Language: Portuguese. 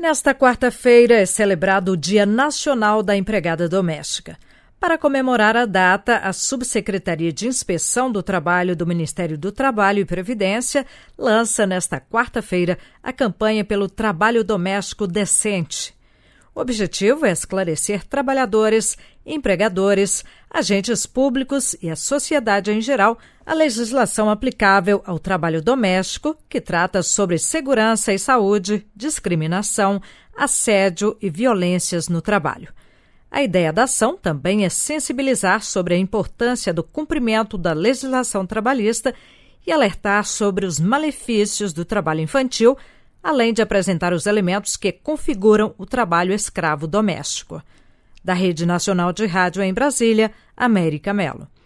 Nesta quarta-feira é celebrado o Dia Nacional da Empregada Doméstica. Para comemorar a data, a Subsecretaria de Inspeção do Trabalho do Ministério do Trabalho e Previdência lança nesta quarta-feira a campanha pelo trabalho doméstico decente. O objetivo é esclarecer trabalhadores, empregadores, agentes públicos e a sociedade em geral a legislação aplicável ao trabalho doméstico, que trata sobre segurança e saúde, discriminação, assédio e violências no trabalho. A ideia da ação também é sensibilizar sobre a importância do cumprimento da legislação trabalhista e alertar sobre os malefícios do trabalho infantil além de apresentar os elementos que configuram o trabalho escravo doméstico. Da Rede Nacional de Rádio em Brasília, América Melo.